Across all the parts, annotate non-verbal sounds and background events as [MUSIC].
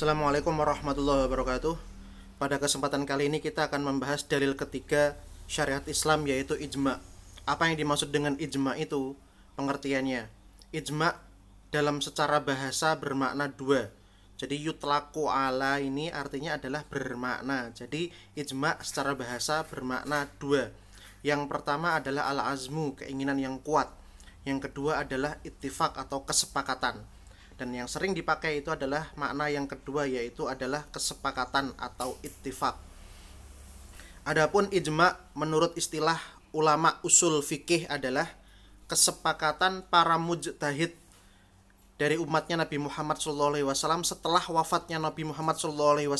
Assalamualaikum warahmatullahi wabarakatuh. Pada kesempatan kali ini kita akan membahas dalil ketiga syariat Islam yaitu ijma. Apa yang dimaksud dengan ijma itu? Pengertiannya. Ijma dalam secara bahasa bermakna dua. Jadi yutlaku ala ini artinya adalah bermakna. Jadi ijma secara bahasa bermakna dua. Yang pertama adalah ala azmu keinginan yang kuat. Yang kedua adalah ittifak atau kesepakatan dan yang sering dipakai itu adalah makna yang kedua yaitu adalah kesepakatan atau ittifak. Adapun ijma menurut istilah ulama usul fikih adalah kesepakatan para mujtahid dari umatnya Nabi Muhammad SAW setelah wafatnya Nabi Muhammad SAW.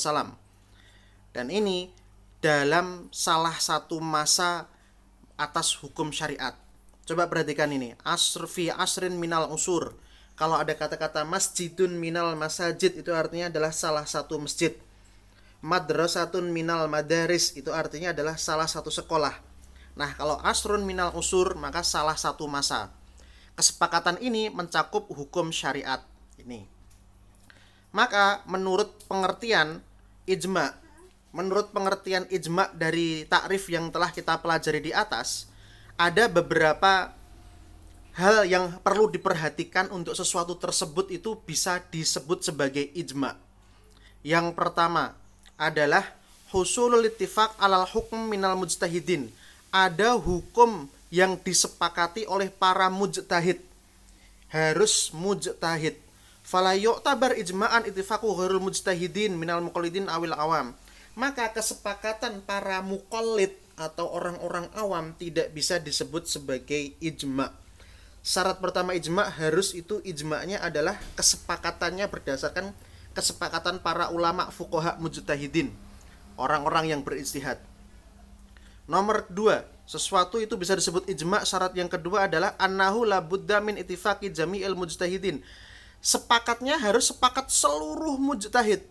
Dan ini dalam salah satu masa atas hukum syariat. Coba perhatikan ini. Asr fi asrin minal usur kalau ada kata-kata masjidun minal masajid itu artinya adalah salah satu masjid. Madrasatun minal madaris itu artinya adalah salah satu sekolah. Nah, kalau asrun minal usur maka salah satu masa. Kesepakatan ini mencakup hukum syariat ini. Maka menurut pengertian ijma, menurut pengertian ijma dari takrif yang telah kita pelajari di atas, ada beberapa hal yang perlu diperhatikan untuk sesuatu tersebut itu bisa disebut sebagai ijma. Yang pertama adalah husulul ittifaq alal hukum minal mujtahidin. Ada hukum yang disepakati oleh para mujtahid. Harus mujtahid. Fala yu'tabar ijma'an ittifaqu ghairul mujtahidin minal muqallidin awil awam. Maka kesepakatan para mukallid atau orang-orang awam tidak bisa disebut sebagai ijma' syarat pertama ijma harus itu ijma'nya adalah kesepakatannya berdasarkan kesepakatan para ulama fukoha mujtahidin orang-orang yang beristihad nomor dua sesuatu itu bisa disebut ijma syarat yang kedua adalah annahu la min itifaki jami'il mujtahidin sepakatnya harus sepakat seluruh mujtahid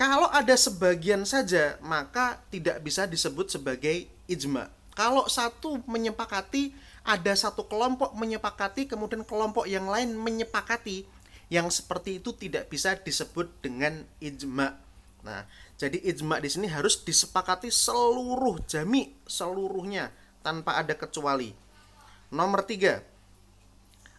kalau ada sebagian saja maka tidak bisa disebut sebagai ijma' Kalau satu menyepakati, ada satu kelompok menyepakati, kemudian kelompok yang lain menyepakati, yang seperti itu tidak bisa disebut dengan ijma. Nah, jadi ijma di sini harus disepakati seluruh jami, seluruhnya, tanpa ada kecuali. Nomor tiga,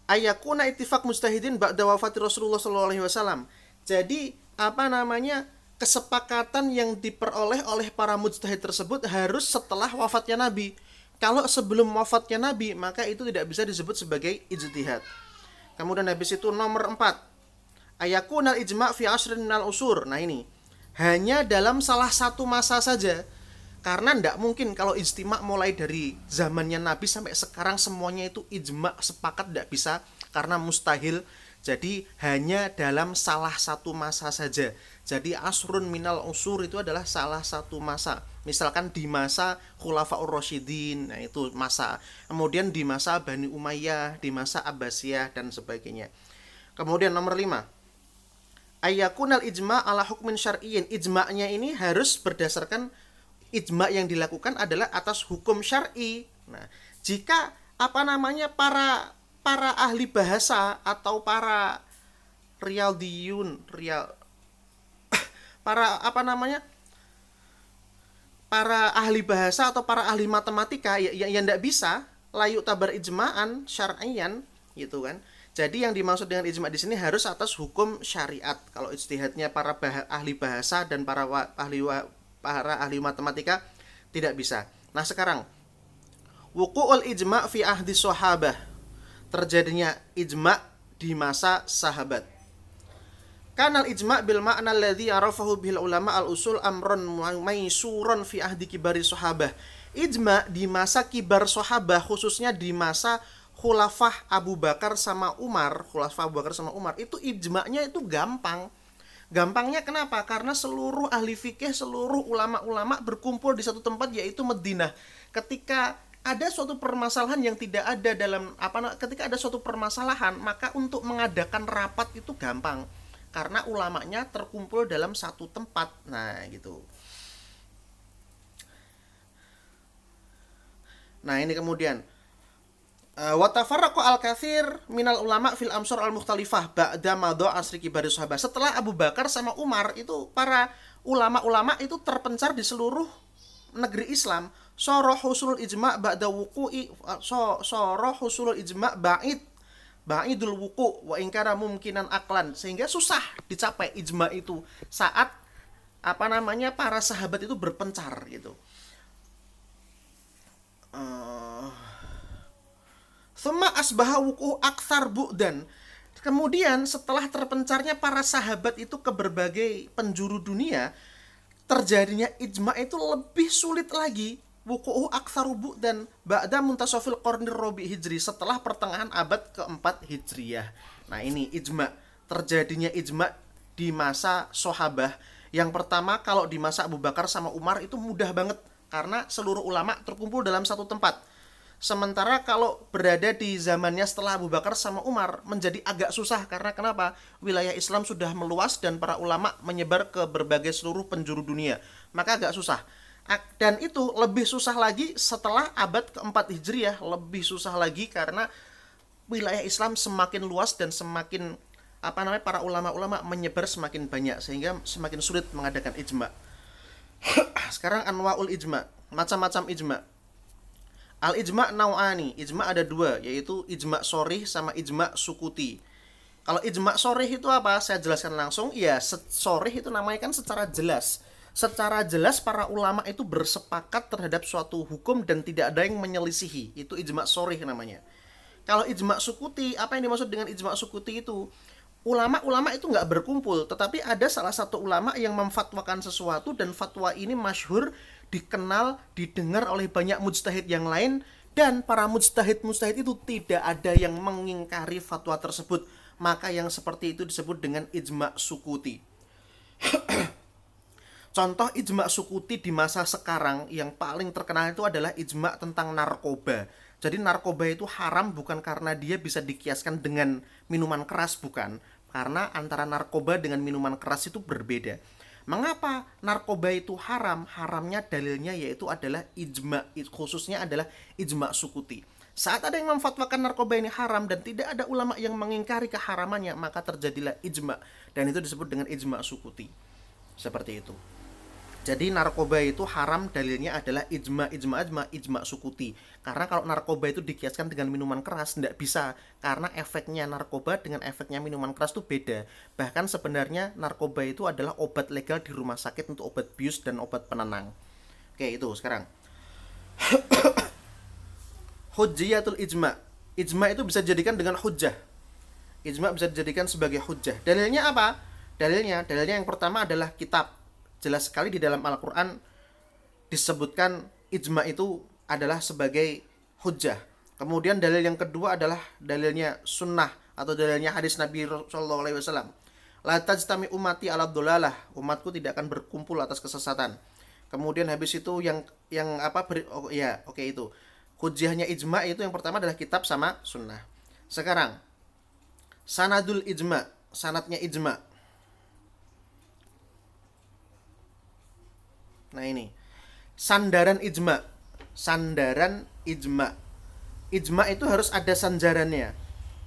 ayakuna itifak mustahidin ba'da wafati Rasulullah SAW. Jadi, apa namanya, kesepakatan yang diperoleh oleh para mujtahid tersebut harus setelah wafatnya Nabi. Kalau sebelum wafatnya Nabi, maka itu tidak bisa disebut sebagai ijtihad. Kemudian habis itu nomor 4. Ayakunal ijma' fi asrin minal usur. Nah ini, hanya dalam salah satu masa saja. Karena tidak mungkin kalau ijtima' mulai dari zamannya Nabi sampai sekarang semuanya itu ijma' sepakat tidak bisa karena mustahil. Jadi hanya dalam salah satu masa saja jadi asrun minal usur itu adalah salah satu masa. Misalkan di masa ur Rasyidin, nah itu masa. Kemudian di masa Bani Umayyah, di masa Abbasiyah dan sebagainya. Kemudian nomor 5. Ayakunal ijma ala hukmin syar'iyyin. Ijma'nya ini harus berdasarkan ijma yang dilakukan adalah atas hukum syar'i. Nah, jika apa namanya para para ahli bahasa atau para rialdiyun, rial para apa namanya para ahli bahasa atau para ahli matematika yang yang ya tidak bisa layu tabar ijma'an syar'iyan gitu kan. Jadi yang dimaksud dengan ijma di sini harus atas hukum syariat. Kalau istihadnya para bah ahli bahasa dan para wa ahli wa para ahli matematika tidak bisa. Nah, sekarang wuqu'ul ijma' fi ahdi sahabah. Terjadinya ijma' di masa sahabat. Kanal ijma' bil makna alladhi arafahu bil ulama al-usul amron maisuron fi ahdi kibari sahabah. Ijma' di masa kibar sahabah khususnya di masa khulafah Abu Bakar sama Umar, khulafah Abu Bakar sama Umar itu ijma'nya itu gampang. Gampangnya kenapa? Karena seluruh ahli fikih, seluruh ulama-ulama berkumpul di satu tempat yaitu Madinah. Ketika ada suatu permasalahan yang tidak ada dalam apa ketika ada suatu permasalahan maka untuk mengadakan rapat itu gampang karena ulamanya terkumpul dalam satu tempat. Nah, gitu. Nah, ini kemudian eh, Watafarraqo al kathir minal ulama fil amsur al mukhtalifah ba'da madho asri kibari sahabat. Setelah Abu Bakar sama Umar itu para ulama-ulama itu terpencar di seluruh negeri Islam. Soroh husulul ijma' ba'da wuku'i eh, soroh husulul ijma' ba'id ba'idul wuku wa ingkara mungkinan aklan sehingga susah dicapai ijma itu saat apa namanya para sahabat itu berpencar gitu. semua eh, asbaha wuku aksar bu'dan. Kemudian setelah terpencarnya para sahabat itu ke berbagai penjuru dunia, terjadinya ijma itu lebih sulit lagi wukuhu aksarubu dan ba'da muntasofil kornir robi hijri setelah pertengahan abad keempat hijriyah. Nah ini ijma terjadinya ijma di masa sohabah Yang pertama kalau di masa Abu Bakar sama Umar itu mudah banget karena seluruh ulama terkumpul dalam satu tempat. Sementara kalau berada di zamannya setelah Abu Bakar sama Umar menjadi agak susah karena kenapa? Wilayah Islam sudah meluas dan para ulama menyebar ke berbagai seluruh penjuru dunia. Maka agak susah dan itu lebih susah lagi setelah abad keempat hijriah lebih susah lagi karena wilayah Islam semakin luas dan semakin apa namanya para ulama-ulama menyebar semakin banyak sehingga semakin sulit mengadakan ijma. [CLEARS THROAT] Sekarang anwaul ijma, macam-macam ijma. Al ijma nauani, ijma ada dua yaitu ijma sore sama ijma sukuti. Kalau ijma sore itu apa? Saya jelaskan langsung. Ya, sore itu namanya kan secara jelas secara jelas para ulama itu bersepakat terhadap suatu hukum dan tidak ada yang menyelisihi. Itu ijma sorih namanya. Kalau ijma sukuti, apa yang dimaksud dengan ijma sukuti itu? Ulama-ulama itu nggak berkumpul, tetapi ada salah satu ulama yang memfatwakan sesuatu dan fatwa ini masyhur, dikenal, didengar oleh banyak mujtahid yang lain dan para mujtahid-mujtahid itu tidak ada yang mengingkari fatwa tersebut. Maka yang seperti itu disebut dengan ijma sukuti. Contoh ijma sukuti di masa sekarang yang paling terkenal itu adalah ijma tentang narkoba. Jadi narkoba itu haram bukan karena dia bisa dikiaskan dengan minuman keras bukan, karena antara narkoba dengan minuman keras itu berbeda. Mengapa narkoba itu haram? Haramnya dalilnya yaitu adalah ijma, khususnya adalah ijma sukuti. Saat ada yang memfatwakan narkoba ini haram dan tidak ada ulama yang mengingkari keharamannya, maka terjadilah ijma dan itu disebut dengan ijma sukuti. Seperti itu. Jadi narkoba itu haram dalilnya adalah ijma, ijma, ijma, ijma sukuti. Karena kalau narkoba itu dikiaskan dengan minuman keras, tidak bisa. Karena efeknya narkoba dengan efeknya minuman keras itu beda. Bahkan sebenarnya narkoba itu adalah obat legal di rumah sakit untuk obat bius dan obat penenang. Oke, itu sekarang. [COUGHS] Hujjatul ijma. Ijma itu bisa dijadikan dengan hujjah Ijma bisa dijadikan sebagai hujjah Dalilnya apa? Dalilnya, dalilnya yang pertama adalah kitab jelas sekali di dalam Al-Quran disebutkan ijma itu adalah sebagai hujah. Kemudian dalil yang kedua adalah dalilnya sunnah atau dalilnya hadis Nabi Shallallahu Alaihi Wasallam. La tajtami umati ala Umatku tidak akan berkumpul atas kesesatan. Kemudian habis itu yang yang apa beri, oh, ya oke okay, itu. Hujahnya ijma itu yang pertama adalah kitab sama sunnah. Sekarang sanadul ijma, sanatnya ijma. Nah ini sandaran ijma, sandaran ijma. Ijma itu harus ada sandarannya.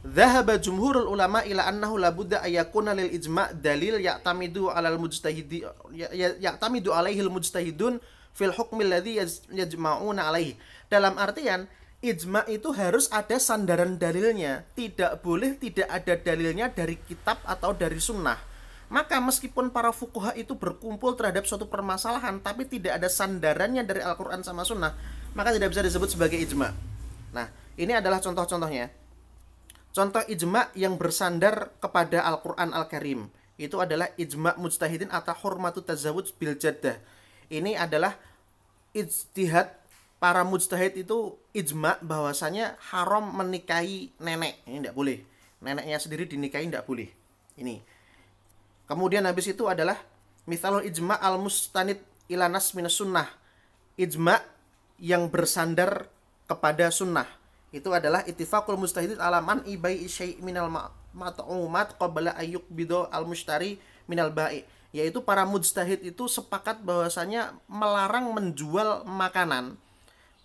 Zahaba jumhurul ulama ila annahu labudda ayakuna lil ijma dalil ya'tamidu alal mujtahidi ya-, ya-, ya'tamidu alaihil mujtahidun fil hukmi alladhi yajma'una alaihi. Dalam artian ijma itu harus ada sandaran dalilnya, tidak boleh tidak ada dalilnya dari kitab atau dari sunnah maka meskipun para fukuha itu berkumpul terhadap suatu permasalahan tapi tidak ada sandarannya dari Al-Qur'an sama sunnah, maka tidak bisa disebut sebagai ijma. Nah, ini adalah contoh-contohnya. Contoh ijma yang bersandar kepada Al-Qur'an Al-Karim itu adalah ijma mujtahidin atau hormatu tazawud bil jaddah. Ini adalah ijtihad para mujtahid itu ijma bahwasanya haram menikahi nenek. Ini tidak boleh. Neneknya sendiri dinikahi tidak boleh. Ini Kemudian habis itu adalah misalul ijma al mustanid ilanas minas sunnah. Ijma yang bersandar kepada sunnah. Itu adalah ittifaqul mustahid alaman ibai syai' minal mat'umat qabla ayuk bido al mustari minal ba'i. Yaitu para mujtahid itu sepakat bahwasanya melarang menjual makanan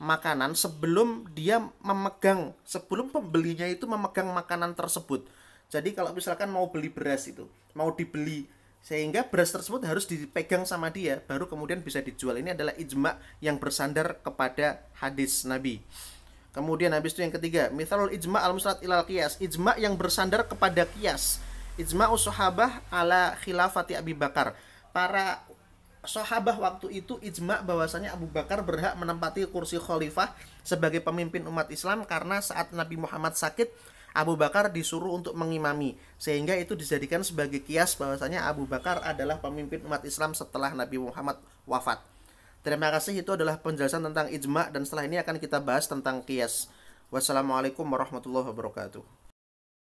makanan sebelum dia memegang sebelum pembelinya itu memegang makanan tersebut jadi kalau misalkan mau beli beras itu, mau dibeli sehingga beras tersebut harus dipegang sama dia baru kemudian bisa dijual. Ini adalah ijma yang bersandar kepada hadis Nabi. Kemudian habis itu yang ketiga, mithalul ijma al musnad ilal qiyas, ijma yang bersandar kepada qiyas. Ijma sahabah ala khilafati Abi Bakar. Para sahabah waktu itu ijma bahwasanya Abu Bakar berhak menempati kursi khalifah sebagai pemimpin umat Islam karena saat Nabi Muhammad sakit Abu Bakar disuruh untuk mengimami sehingga itu dijadikan sebagai kias bahwasanya Abu Bakar adalah pemimpin umat Islam setelah Nabi Muhammad wafat. Terima kasih itu adalah penjelasan tentang ijma dan setelah ini akan kita bahas tentang kias. Wassalamualaikum warahmatullahi wabarakatuh.